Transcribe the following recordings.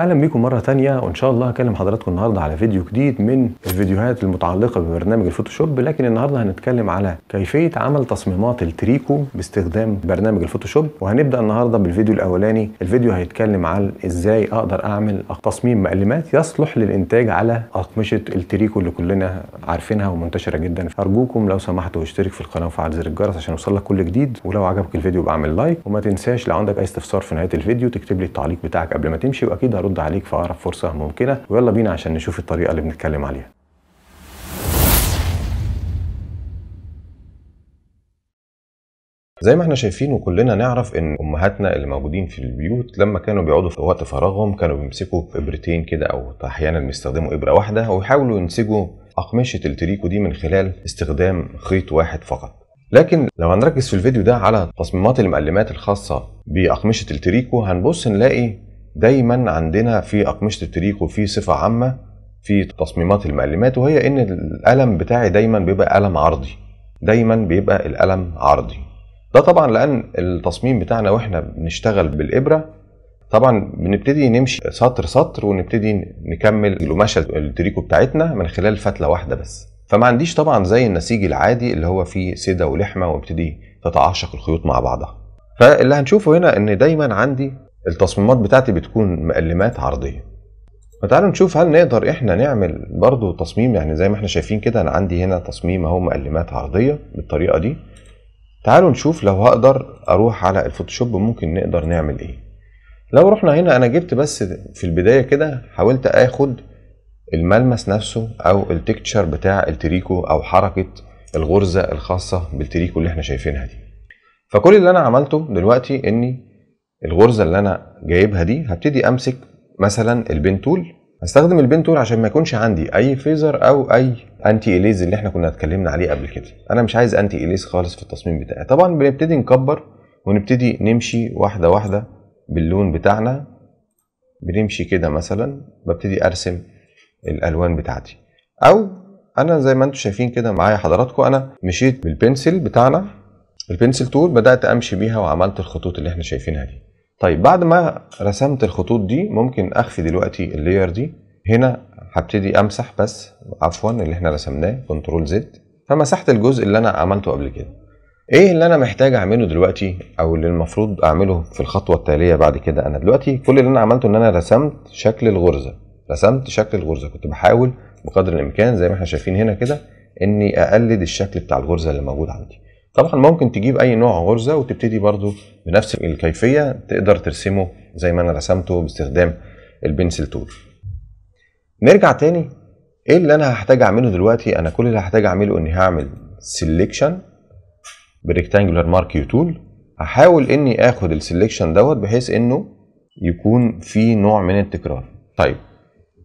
اهلا بيكم مره تانية وان شاء الله هكلم حضراتكم النهارده على فيديو جديد من الفيديوهات المتعلقه ببرنامج الفوتوشوب لكن النهارده هنتكلم على كيفيه عمل تصميمات التريكو باستخدام برنامج الفوتوشوب وهنبدا النهارده بالفيديو الاولاني الفيديو هيتكلم عن ازاي اقدر اعمل تصميم مقلمات يصلح للانتاج على اقمشه التريكو اللي كلنا عارفينها ومنتشره جدا ارجوكم لو سمحتوا اشترك في القناه وفعل زر الجرس عشان يوصلك كل جديد ولو عجبك الفيديو بعمل لايك وما تنساش لو عندك اي استفسار في نهايه الفيديو تكتب لي التعليق بتاعك قبل ما تمشي واكيد هرد ارد عليك في اقرب فرصه ممكنه ويلا بينا عشان نشوف الطريقه اللي بنتكلم عليها زي ما احنا شايفين وكلنا نعرف ان امهاتنا اللي موجودين في البيوت لما كانوا بيقعدوا في وقت فراغهم كانوا بيمسكوا ابرتين كده او احيانا بيستخدموا ابره واحده ويحاولوا ينسجوا اقمشه التريكو دي من خلال استخدام خيط واحد فقط لكن لو هنركز في الفيديو ده على تصميمات المقلمات الخاصه باقمشه التريكو هنبص نلاقي دايما عندنا في أقمشة التريكو في صفة عامة في تصميمات المقلمات وهي إن الألم بتاعي دايما بيبقى ألم عرضي دايما بيبقى الألم عرضي ده طبعا لأن التصميم بتاعنا وإحنا بنشتغل بالإبرة طبعا بنبتدي نمشي سطر سطر ونبتدي نكمل القماشة التريكو بتاعتنا من خلال فتلة واحدة بس فما عنديش طبعا زي النسيج العادي اللي هو فيه سدة ولحمة وابتدي تتعشق الخيوط مع بعضها فاللي هنشوفه هنا ان دايما عندي التصميمات بتاعتي بتكون مقلمات عرضيه فتعالوا نشوف هل نقدر احنا نعمل برضو تصميم يعني زي ما احنا شايفين كده انا عندي هنا تصميم اهو مقلمات عرضيه بالطريقه دي تعالوا نشوف لو هقدر اروح على الفوتوشوب ممكن نقدر نعمل ايه لو رحنا هنا انا جبت بس في البدايه كده حاولت اخد الملمس نفسه او التكتشر بتاع التريكو او حركه الغرزه الخاصه بالتريكو اللي احنا شايفينها دي فكل اللي انا عملته دلوقتي اني الغرزه اللي انا جايبها دي هبتدي امسك مثلا البين تول هستخدم البين تول عشان ما يكونش عندي اي فيزر او اي انتي اليز اللي احنا كنا اتكلمنا عليه قبل كده انا مش عايز انتي اليز خالص في التصميم بتاعي طبعا بنبتدي نكبر ونبتدي نمشي واحده واحده باللون بتاعنا بنمشي كده مثلا ببتدي ارسم الالوان بتاعتي او انا زي ما انتم شايفين كده معايا حضراتكم انا مشيت بالبنسل بتاعنا البنسل تول بدات امشي بيها وعملت الخطوط اللي احنا شايفينها دي طيب بعد ما رسمت الخطوط دي ممكن اخفي دلوقتي اللاير دي هنا هبتدي امسح بس عفوا اللي احنا رسمناه كنترول زد فمسحت الجزء اللي انا عملته قبل كده ايه اللي انا محتاج اعمله دلوقتي او اللي المفروض اعمله في الخطوه التاليه بعد كده انا دلوقتي كل اللي انا عملته ان انا رسمت شكل الغرزه رسمت شكل الغرزه كنت بحاول بقدر الامكان زي ما احنا شايفين هنا كده اني اقلد الشكل بتاع الغرزه اللي موجود عندي طبعا ممكن تجيب اي نوع غرزه وتبتدي برضو بنفس الكيفيه تقدر ترسمه زي ما انا رسمته باستخدام البنسل تول نرجع تاني ايه اللي انا هحتاج اعمله دلوقتي انا كل اللي هحتاج اعمله اني هعمل سيليكشن بالريكتانجولار مارك يو تول هحاول اني اخد السيليكشن دوت بحيث انه يكون في نوع من التكرار طيب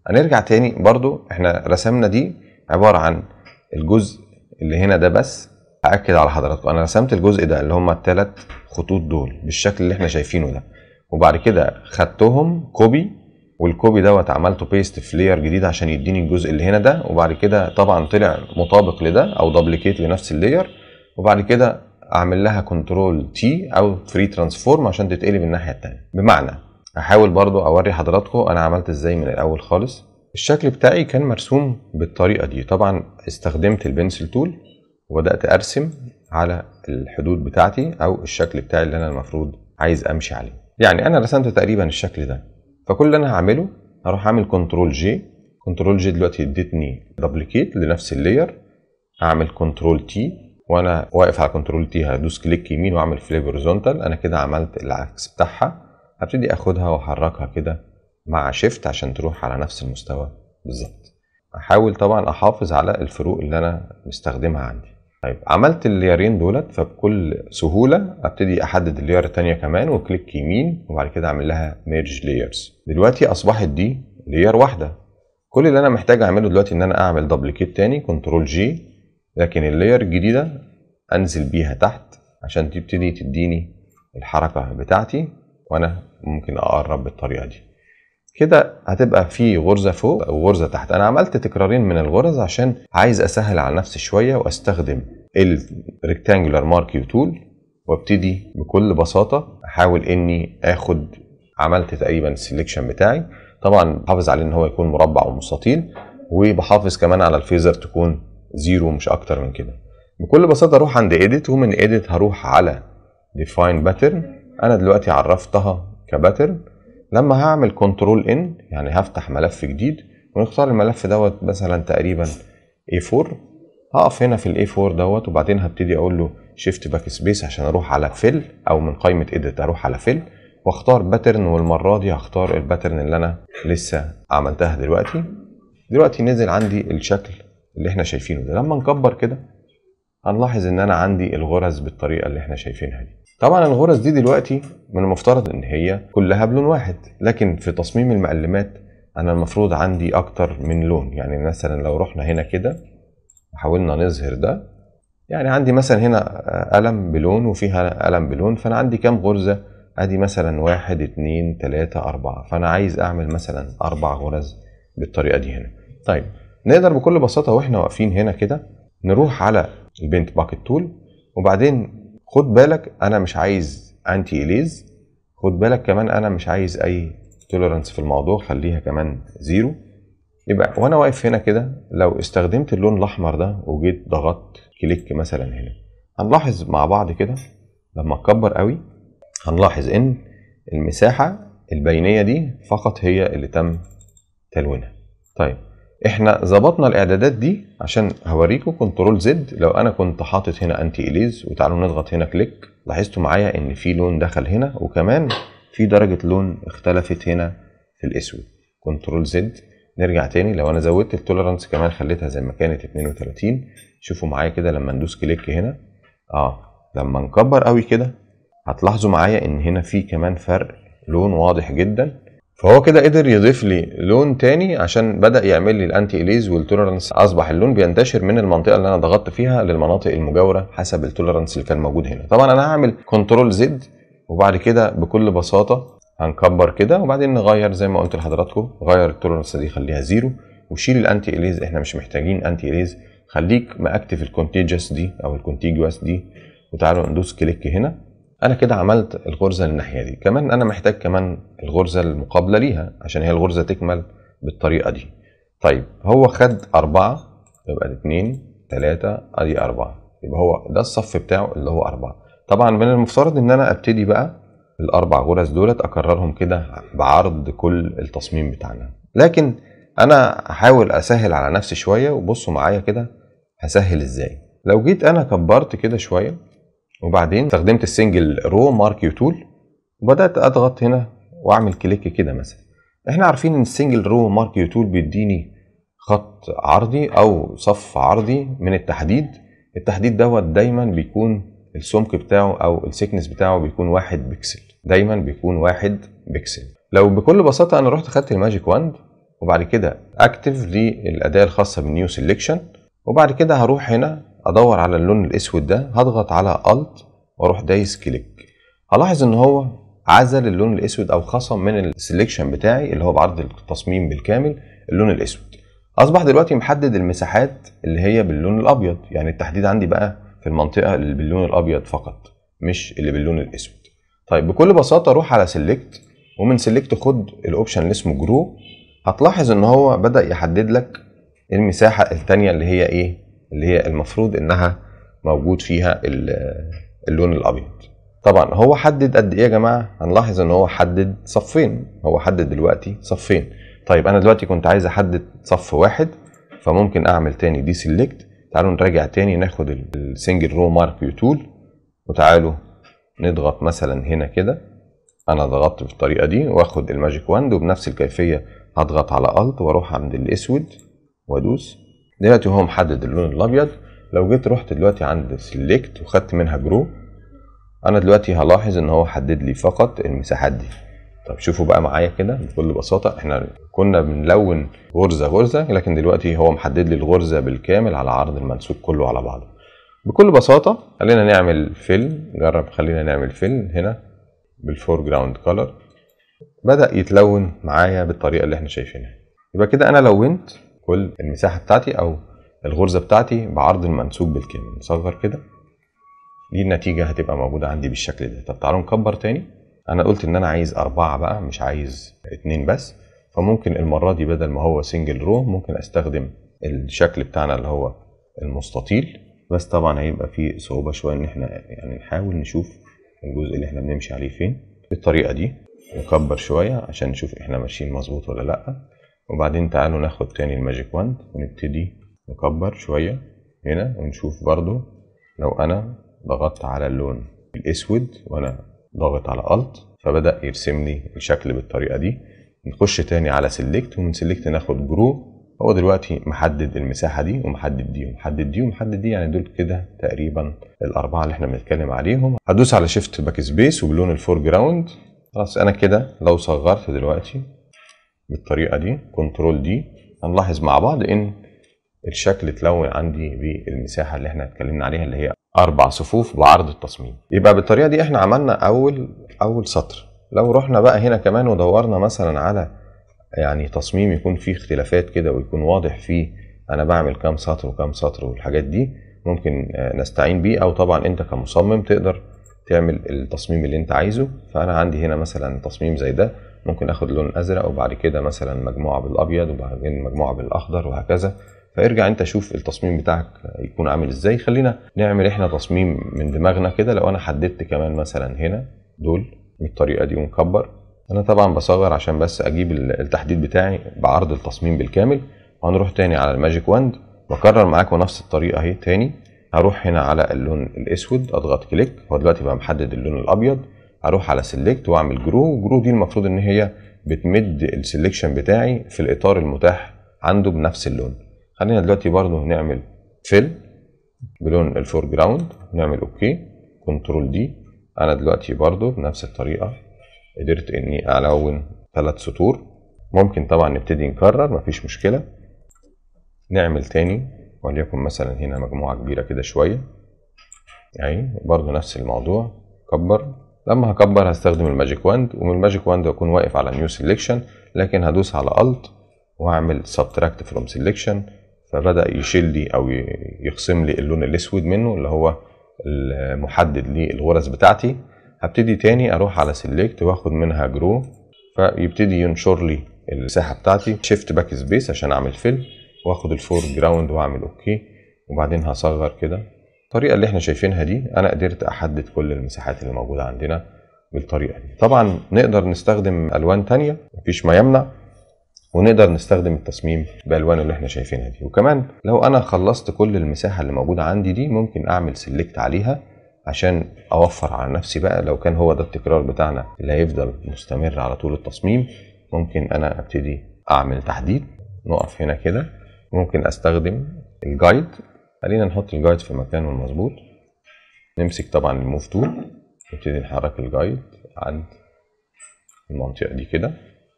هنرجع تاني برضو احنا رسمنا دي عباره عن الجزء اللي هنا ده بس هاكد على حضراتكم انا رسمت الجزء ده اللي هم الثلاث خطوط دول بالشكل اللي احنا شايفينه ده وبعد كده خدتهم كوبي والكوبي دوت عملته بيست في لير جديد عشان يديني الجزء اللي هنا ده وبعد كده طبعا طلع مطابق لده او دبليكيت لنفس اللير وبعد كده اعمل لها كنترول تي او فري ترانسفورم عشان تتقلب الناحيه الثانيه بمعنى هحاول برضو اوري حضراتكم انا عملت ازاي من الاول خالص الشكل بتاعي كان مرسوم بالطريقه دي طبعا استخدمت البنسل تول وبدات ارسم على الحدود بتاعتي او الشكل بتاعي اللي انا المفروض عايز امشي عليه يعني انا رسمت تقريبا الشكل ده فكل اللي انا هعمله هروح اعمل كنترول جي كنترول جي دلوقتي ادتني دوبليكيت لنفس اللاير اعمل كنترول تي وانا واقف على كنترول تي هدوس كليك يمين واعمل فليب هوريزونتال انا كده عملت العكس بتاعها هبتدي اخدها واحركها كده مع شيفت عشان تروح على نفس المستوى بالظبط احاول طبعا احافظ على الفروق اللي انا مستخدمها عندي طيب عملت الليارين دولت فبكل سهولة ابتدي احدد الليار التانية كمان وكليك يمين وبعد كده اعمل لها ميرج لايرز دلوقتي اصبحت دي لير واحدة كل اللي انا محتاج اعمله دلوقتي ان انا اعمل دبليكيت تاني كنترول جي لكن اللير الجديدة انزل بيها تحت عشان تبتدي تديني الحركة بتاعتي وانا ممكن اقرب بالطريقة دي كده هتبقى في غرزه فوق وغرزه تحت انا عملت تكرارين من الغرز عشان عايز اسهل على نفسي شويه واستخدم الريكتانجولار ماركيو تول وابتدي بكل بساطه احاول اني اخد عملت تقريبا السليكشن بتاعي طبعا بحافظ عليه ان هو يكون مربع ومستطيل وبحافظ كمان على الفيزر تكون زيرو مش اكتر من كده بكل بساطه اروح عند ايديت ومن ايديت هروح على ديفاين باترن انا دلوقتي عرفتها كباترن لما هعمل كنترول ان يعني هفتح ملف جديد ونختار الملف دوت مثلا تقريبا A4 هقف هنا في ال A4 دوت وبعدين هبتدي اقول له شيفت باك سبيس عشان اروح على فيل او من قائمه اديت اروح على فيل واختار باترن والمره دي هختار الباترن اللي انا لسه عملتها دلوقتي دلوقتي نزل عندي الشكل اللي احنا شايفينه ده لما نكبر كده هنلاحظ ان انا عندي الغرز بالطريقه اللي احنا شايفينها دي طبعا الغرز دي دلوقتي من المفترض ان هي كلها بلون واحد لكن في تصميم المقلمات انا المفروض عندي اكتر من لون يعني مثلا لو رحنا هنا كده وحاولنا نظهر ده يعني عندي مثلا هنا آه، قلم بلون وفيها قلم بلون فانا عندي كام غرزه ادي مثلا واحد اتنين تلاته اربعه فانا عايز اعمل مثلا اربع غرز بالطريقه دي هنا طيب نقدر بكل بساطه واحنا واقفين هنا كده نروح على البنت باكت تول وبعدين خد بالك انا مش عايز انتي اليز خد بالك كمان انا مش عايز اي تولرانس في الموضوع خليها كمان زيرو يبقى وانا واقف هنا كده لو استخدمت اللون الاحمر ده وجيت ضغطت كليك مثلا هنا هنلاحظ مع بعض كده لما تكبر قوي هنلاحظ ان المساحه البينيه دي فقط هي اللي تم تلوينها طيب احنا ظبطنا الاعدادات دي عشان هوريكم كنترول زد لو انا كنت حاطط هنا انتي اليز وتعالوا نضغط هنا كليك لاحظتوا معايا ان في لون دخل هنا وكمان في درجه لون اختلفت هنا في الاسود كنترول زد نرجع تاني لو انا زودت التولرانس كمان خليتها زي ما كانت 32 شوفوا معايا كده لما ندوس كليك هنا اه لما نكبر قوي كده هتلاحظوا معايا ان هنا في كمان فرق لون واضح جدا فهو كده قدر يضيف لي لون تاني عشان بدا يعمل لي الانتي اليز والتولرنس اصبح اللون بينتشر من المنطقه اللي انا ضغطت فيها للمناطق المجاوره حسب التولرنس اللي كان موجود هنا طبعا انا هعمل كنترول زد وبعد كده بكل بساطه هنكبر كده وبعدين نغير زي ما قلت لحضراتكم غير التولرنس دي خليها زيرو وشيل الانتي اليز احنا مش محتاجين انتي اليز خليك ماكتف الكونتيجوس دي او الكونتيجوس دي وتعالوا ندوس كليك هنا انا كده عملت الغرزه الناحيه دي كمان انا محتاج كمان الغرزه المقابله ليها عشان هي الغرزه تكمل بالطريقه دي طيب هو خد أربعة يبقى اتنين تلاتة أدي أربعة يبقى هو ده الصف بتاعه اللي هو أربعة طبعا من المفترض إن أنا أبتدي بقى الأربع غرز دولت أكررهم كده بعرض كل التصميم بتاعنا لكن أنا هحاول أسهل على نفسي شوية وبصوا معايا كده هسهل إزاي لو جيت أنا كبرت كده شوية وبعدين استخدمت السنجل رو مارك يو تول وبدات اضغط هنا واعمل كليك كده مثلا احنا عارفين ان السنجل رو مارك يو تول بيديني خط عرضي او صف عرضي من التحديد التحديد دوت دايما بيكون السمك بتاعه او السكنس بتاعه بيكون واحد بكسل دايما بيكون واحد بكسل لو بكل بساطه انا رحت خدت الماجيك واند وبعد كده اكتف للاداه الخاصه بالنيو سيلكشن وبعد كده هروح هنا ادور على اللون الاسود ده هضغط على الت واروح دايس كليك هلاحظ ان هو عزل اللون الاسود او خصم من السلكشن بتاعي اللي هو بعرض التصميم بالكامل اللون الاسود اصبح دلوقتي محدد المساحات اللي هي باللون الابيض يعني التحديد عندي بقى في المنطقه اللي باللون الابيض فقط مش اللي باللون الاسود طيب بكل بساطه اروح على سيلكت ومن سيلكت خد الاوبشن اللي اسمه جرو هتلاحظ ان هو بدا يحدد لك المساحه الثانيه اللي هي ايه اللي هي المفروض انها موجود فيها اللون الابيض طبعا هو حدد قد ايه يا جماعه هنلاحظ ان هو حدد صفين هو حدد دلوقتي صفين طيب انا دلوقتي كنت عايز احدد صف واحد فممكن اعمل تاني دي سيلكت تعالوا نراجع تاني ناخد السنجل رو مارك يو تول وتعالوا نضغط مثلا هنا كده انا ضغطت بالطريقه دي واخد الماجيك واند وبنفس الكيفيه هضغط على الت واروح عند الاسود وادوس دلوقتي هو محدد اللون الابيض لو جيت رحت دلوقتي عند سيلكت وخدت منها جرو انا دلوقتي هلاحظ ان هو حدد لي فقط المساحات دي طب شوفوا بقى معايا كده بكل بساطه احنا كنا بنلون غرزه غرزه لكن دلوقتي هو محدد لي الغرزه بالكامل على عرض المنسوب كله على بعضه بكل بساطه خلينا نعمل فيل جرب خلينا نعمل فيل هنا بالفور جراوند كولر بدا يتلون معايا بالطريقه اللي احنا شايفينها يبقى كده انا لونت كل المساحه بتاعتي او الغرزه بتاعتي بعرض المنسوب بالكيلو نصغر كده دي النتيجه هتبقى موجوده عندي بالشكل ده طب تعالوا نكبر تاني انا قلت ان انا عايز اربعه بقى مش عايز اتنين بس فممكن المره دي بدل ما هو سنجل رو ممكن استخدم الشكل بتاعنا اللي هو المستطيل بس طبعا هيبقى فيه صعوبه شويه ان احنا يعني نحاول نشوف الجزء اللي احنا بنمشي عليه فين بالطريقه دي نكبر شويه عشان نشوف احنا ماشيين مظبوط ولا لا وبعدين تعالوا ناخد تاني الماجيك واند ونبتدي نكبر شوية هنا ونشوف برضو لو أنا ضغطت على اللون الأسود وأنا ضاغط على ألت فبدأ يرسم لي الشكل بالطريقة دي نخش تاني على سيلكت ومن سيلكت ناخد جرو هو دلوقتي محدد المساحة دي ومحدد دي ومحدد دي ومحدد دي يعني دول كده تقريبا الأربعة اللي احنا بنتكلم عليهم هدوس على شيفت باك سبيس وبلون الفور جراوند خلاص أنا كده لو صغرت دلوقتي بالطريقه دي كنترول دي هنلاحظ مع بعض ان الشكل اتلون عندي بالمساحه اللي احنا اتكلمنا عليها اللي هي اربع صفوف بعرض التصميم يبقى بالطريقه دي احنا عملنا اول اول سطر لو رحنا بقى هنا كمان ودورنا مثلا على يعني تصميم يكون فيه اختلافات كده ويكون واضح فيه انا بعمل كام سطر وكام سطر والحاجات دي ممكن نستعين بيه او طبعا انت كمصمم تقدر تعمل التصميم اللي انت عايزه فانا عندي هنا مثلا تصميم زي ده ممكن اخد لون ازرق وبعد كده مثلا مجموعه بالابيض وبعدين مجموعه بالاخضر وهكذا فارجع انت شوف التصميم بتاعك يكون عامل ازاي خلينا نعمل احنا تصميم من دماغنا كده لو انا حددت كمان مثلا هنا دول بالطريقه دي ونكبر انا طبعا بصغر عشان بس اجيب التحديد بتاعي بعرض التصميم بالكامل وهنروح تاني على الماجيك واند واكرر معاكم نفس الطريقه اهي تاني هروح هنا على اللون الاسود اضغط كليك هو دلوقتي بقى محدد اللون الابيض اروح على سيلكت واعمل جرو جرو دي المفروض ان هي بتمد السلكشن بتاعي في الاطار المتاح عنده بنفس اللون خلينا دلوقتي برضه نعمل فيل بلون الفور جراوند نعمل اوكي كنترول دي انا دلوقتي برضه بنفس الطريقه قدرت اني الون ثلاث سطور ممكن طبعا نبتدي نكرر مفيش مشكله نعمل تاني وليكن مثلا هنا مجموعه كبيره كده شويه يعني برضه نفس الموضوع كبر لما هكبر هستخدم الماجيك واند ومن الماجيك واند هكون واقف على نيو سيلكشن لكن هدوس على الت وهعمل سبتراكت فروم سيلكشن فبدا يشيل لي او يقسم لي اللون الاسود منه اللي هو المحدد للغرز بتاعتي هبتدي تاني اروح على سيلكت واخد منها جرو فيبتدي ينشر لي المساحه بتاعتي شيفت باك سبيس عشان اعمل فيل واخد الفور جراوند واعمل اوكي وبعدين هصغر كده الطريقه اللي احنا شايفينها دي انا قدرت احدد كل المساحات اللي موجوده عندنا بالطريقه دي طبعا نقدر نستخدم الوان تانية مفيش ما يمنع ونقدر نستخدم التصميم بالوان اللي احنا شايفينها دي وكمان لو انا خلصت كل المساحه اللي موجوده عندي دي ممكن اعمل سيلكت عليها عشان اوفر على نفسي بقى لو كان هو ده التكرار بتاعنا اللي هيفضل مستمر على طول التصميم ممكن انا ابتدي اعمل تحديد نقف هنا كده ممكن استخدم الجايد خلينا نحط الجايد في مكانه المظبوط نمسك طبعا الموف تول نبتدي نحرك الجايد عند المنطقة دي كده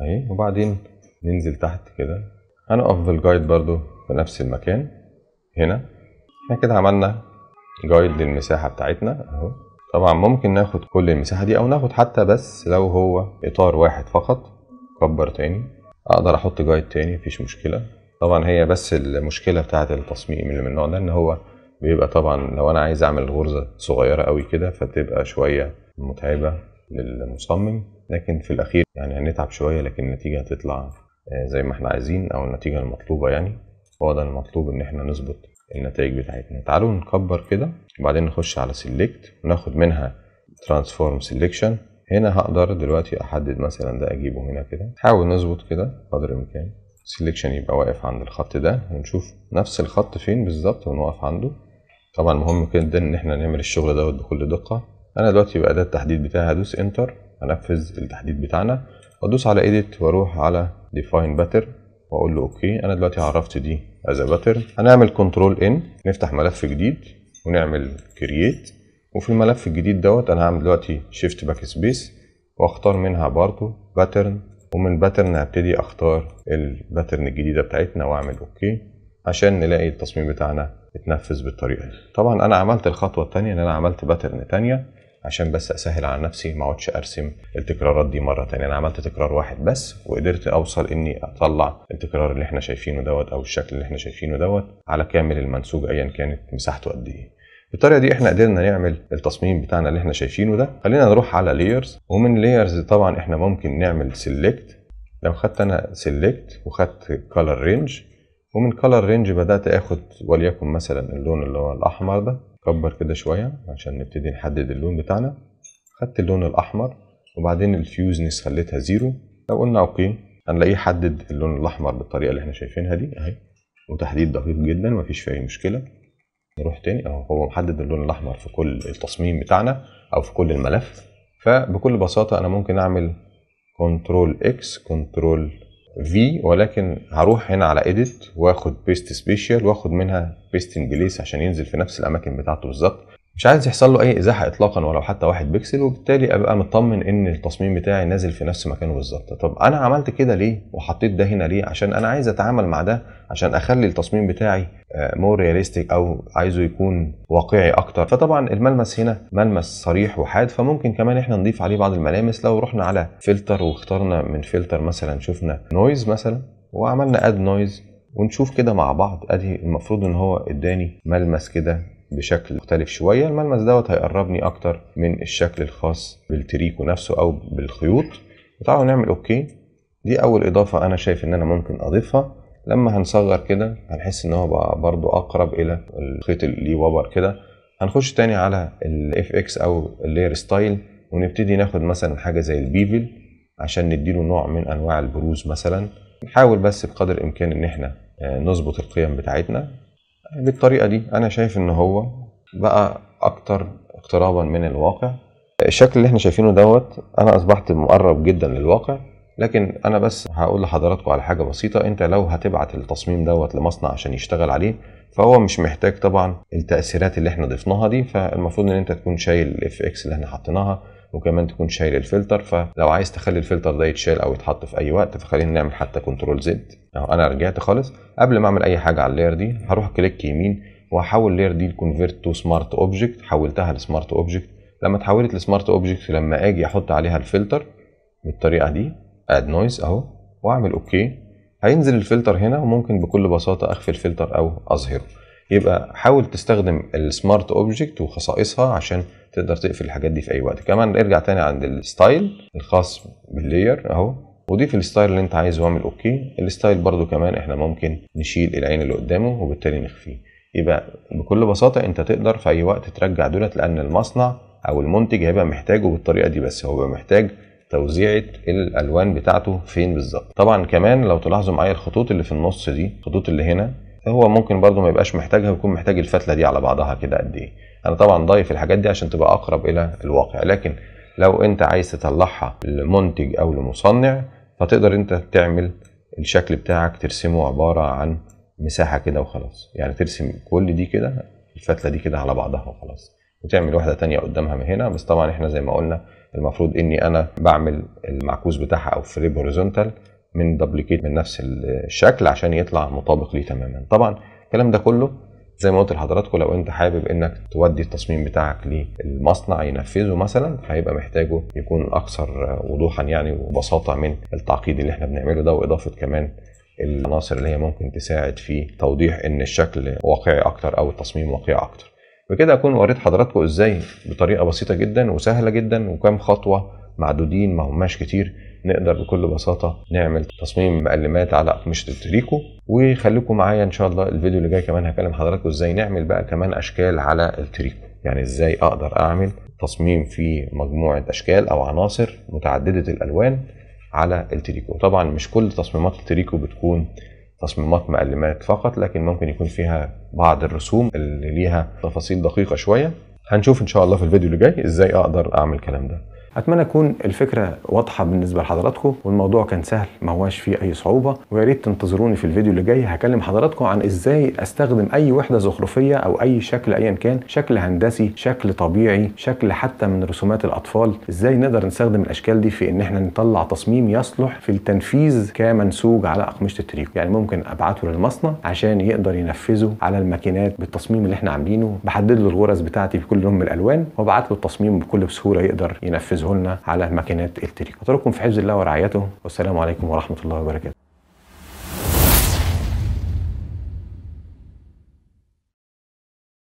اهي وبعدين ننزل تحت كده هنقف بالجايد برضو في نفس المكان هنا احنا كده عملنا جايد للمساحة بتاعتنا اهو طبعا ممكن ناخد كل المساحة دي او ناخد حتى بس لو هو اطار واحد فقط كبر تاني اقدر احط جايد تاني مفيش مشكلة طبعا هي بس المشكله بتاعه التصميم اللي من النوع ده ان هو بيبقى طبعا لو انا عايز اعمل غرزه صغيره قوي كده فتبقى شويه متعبه للمصمم لكن في الاخير يعني هنتعب شويه لكن النتيجه هتطلع آه، زي ما احنا عايزين او النتيجه المطلوبه يعني هو ده المطلوب ان احنا نظبط النتائج بتاعتنا تعالوا نكبر كده وبعدين نخش على سيلكت وناخد منها ترانسفورم سيلكشن هنا هقدر دلوقتي احدد مثلا ده اجيبه هنا كده نحاول نظبط كده قدر الامكان سيلكشن يبقى واقف عند الخط ده ونشوف نفس الخط فين بالظبط ونوقف عنده طبعا مهم جدا ان احنا نعمل الشغل دوت بكل دقه انا دلوقتي بقى ده التحديد بتاعي هدوس انتر هنفذ التحديد بتاعنا وادوس على ايديت واروح على ديفاين باتر واقول له اوكي انا دلوقتي عرفت دي از باتر هنعمل كنترول ان نفتح ملف جديد ونعمل كرييت وفي الملف الجديد دوت انا هعمل دلوقتي شيفت باك سبيس واختار منها برضه باترن ومن باترن هبتدي اختار الباترن الجديده بتاعتنا واعمل اوكي عشان نلاقي التصميم بتاعنا اتنفذ بالطريقه دي طبعا انا عملت الخطوه الثانيه ان انا عملت باترن ثانيه عشان بس اسهل على نفسي ما اقعدش ارسم التكرارات دي مره تانية انا عملت تكرار واحد بس وقدرت اوصل اني اطلع التكرار اللي احنا شايفينه دوت او الشكل اللي احنا شايفينه دوت على كامل المنسوج ايا كانت مساحته قد ايه بالطريقه دي احنا قدرنا نعمل التصميم بتاعنا اللي احنا شايفينه ده خلينا نروح على لايرز ومن لايرز طبعا احنا ممكن نعمل سيلكت لو خدت انا سيلكت وخدت كولر رينج ومن كولر رينج بدات اخد وليكن مثلا اللون اللي هو الاحمر ده كبر كده شويه عشان نبتدي نحدد اللون بتاعنا خدت اللون الاحمر وبعدين الفيوزنس خليتها زيرو لو قلنا اوكي هنلاقيه حدد اللون الاحمر بالطريقه اللي احنا شايفينها دي اهي وتحديد دقيق جدا مفيش فيه اي مشكله نروح تاني اهو هو محدد اللون الاحمر في كل التصميم بتاعنا او في كل الملف فبكل بساطه انا ممكن اعمل كنترول اكس كنترول في ولكن هروح هنا على اديت واخد بيست سبيشال واخد منها بيست ان عشان ينزل في نفس الاماكن بتاعته بالظبط مش عايز يحصل له اي ازاحه اطلاقا ولو حتى واحد بكسل وبالتالي ابقى مطمن ان التصميم بتاعي نازل في نفس مكانه بالظبط طب انا عملت كده ليه وحطيت ده هنا ليه عشان انا عايز اتعامل مع ده عشان اخلي التصميم بتاعي مور آه، رياليستيك او عايزه يكون واقعي اكتر فطبعا الملمس هنا ملمس صريح وحاد فممكن كمان احنا نضيف عليه بعض الملامس لو رحنا على فلتر واخترنا من فلتر مثلا شفنا نويز مثلا وعملنا اد نويز ونشوف كده مع بعض ادي المفروض ان هو اداني ملمس كده بشكل مختلف شوية الملمس دوت هيقربني أكتر من الشكل الخاص بالتريكو نفسه أو بالخيوط وتعالوا نعمل أوكي دي أول إضافة أنا شايف إن أنا ممكن أضيفها لما هنصغر كده هنحس إن هو بقى برضو أقرب إلى الخيط اللي ليه وبر كده هنخش تاني على الاف اكس أو اللير ستايل ونبتدي ناخد مثلا حاجة زي البيفل عشان نديله نوع من أنواع البروز مثلا نحاول بس بقدر الإمكان إن إحنا آه، نظبط القيم بتاعتنا بالطريقه دي انا شايف ان هو بقى اكتر اقترابا من الواقع الشكل اللي احنا شايفينه دوت انا اصبحت مقرب جدا للواقع لكن انا بس هقول لحضراتكم على حاجه بسيطه انت لو هتبعت التصميم دوت لمصنع عشان يشتغل عليه فهو مش محتاج طبعا التاثيرات اللي احنا ضفناها دي فالمفروض ان انت تكون شايل الاف اكس اللي احنا حطيناها وكمان تكون شايل الفلتر فلو عايز تخلي الفلتر ده يتشال او يتحط في اي وقت فخلينا نعمل حتى كنترول زد اهو انا رجعت خالص قبل ما اعمل اي حاجه على اللاير دي هروح كليك يمين وهحول اللاير دي لكونفيرت تو سمارت اوبجكت حولتها لسمارت اوبجكت لما اتحولت لسمارت اوبجكت لما اجي احط عليها الفلتر بالطريقه دي اد نويز اهو واعمل اوكي هينزل الفلتر هنا وممكن بكل بساطه اخفي الفلتر او اظهره يبقى حاول تستخدم السمارت اوبجكت وخصائصها عشان تقدر تقفل الحاجات دي في اي وقت كمان ارجع تاني عند الستايل الخاص باللاير اهو وضيف الستايل اللي انت عايزه واعمل اوكي الستايل برضو كمان احنا ممكن نشيل العين اللي قدامه وبالتالي نخفيه يبقى بكل بساطه انت تقدر في اي وقت ترجع دولت لان المصنع او المنتج هيبقى محتاجه بالطريقه دي بس هو محتاج توزيعه الالوان بتاعته فين بالظبط طبعا كمان لو تلاحظوا معايا الخطوط اللي في النص دي الخطوط اللي هنا فهو ممكن برضو ما يبقاش محتاجها ويكون محتاج الفتله دي على بعضها كده قد ايه انا طبعا ضايف الحاجات دي عشان تبقى اقرب الى الواقع لكن لو انت عايز تطلعها لمنتج او لمصنع فتقدر انت تعمل الشكل بتاعك ترسمه عباره عن مساحه كده وخلاص يعني ترسم كل دي كده الفتله دي كده على بعضها وخلاص وتعمل واحده تانية قدامها من هنا بس طبعا احنا زي ما قلنا المفروض اني انا بعمل المعكوس بتاعها او فريب هوريزونتال من دبليكيت من نفس الشكل عشان يطلع مطابق ليه تماما طبعا الكلام ده كله زي ما قلت لحضراتكم لو انت حابب انك تودي التصميم بتاعك للمصنع ينفذه مثلا هيبقى محتاجه يكون اكثر وضوحا يعني وبساطه من التعقيد اللي احنا بنعمله ده واضافه كمان العناصر اللي هي ممكن تساعد في توضيح ان الشكل واقعي اكتر او التصميم واقعي اكتر بكده اكون وريت حضراتكم ازاي بطريقه بسيطه جدا وسهله جدا وكم خطوه معدودين ما هماش كتير نقدر بكل بساطة نعمل تصميم مقلمات على أقمشة التريكو وخليكم معايا إن شاء الله الفيديو اللي جاي كمان هكلم حضراتكم إزاي نعمل بقى كمان أشكال على التريكو يعني إزاي أقدر أعمل تصميم في مجموعة أشكال أو عناصر متعددة الألوان على التريكو طبعا مش كل تصميمات التريكو بتكون تصميمات مقلمات فقط لكن ممكن يكون فيها بعض الرسوم اللي ليها تفاصيل دقيقة شوية هنشوف ان شاء الله في الفيديو اللي جاي ازاي اقدر اعمل الكلام ده اتمنى تكون الفكره واضحه بالنسبه لحضراتكم والموضوع كان سهل ما هواش فيه اي صعوبه ويا ريت تنتظروني في الفيديو اللي جاي هكلم حضراتكم عن ازاي استخدم اي وحده زخرفيه او اي شكل ايا كان شكل هندسي شكل طبيعي شكل حتى من رسومات الاطفال ازاي نقدر نستخدم الاشكال دي في ان احنا نطلع تصميم يصلح في التنفيذ كمنسوج على اقمشه التريكو يعني ممكن ابعته للمصنع عشان يقدر ينفذه على الماكينات بالتصميم اللي احنا عاملينه بحدد له الغرز بتاعتي بكل لون من الالوان وابعت له التصميم بكل بسهوله يقدر ينفذه لنا على ماكينات التريكو اترككم في حفظ الله ورعايته والسلام عليكم ورحمه الله وبركاته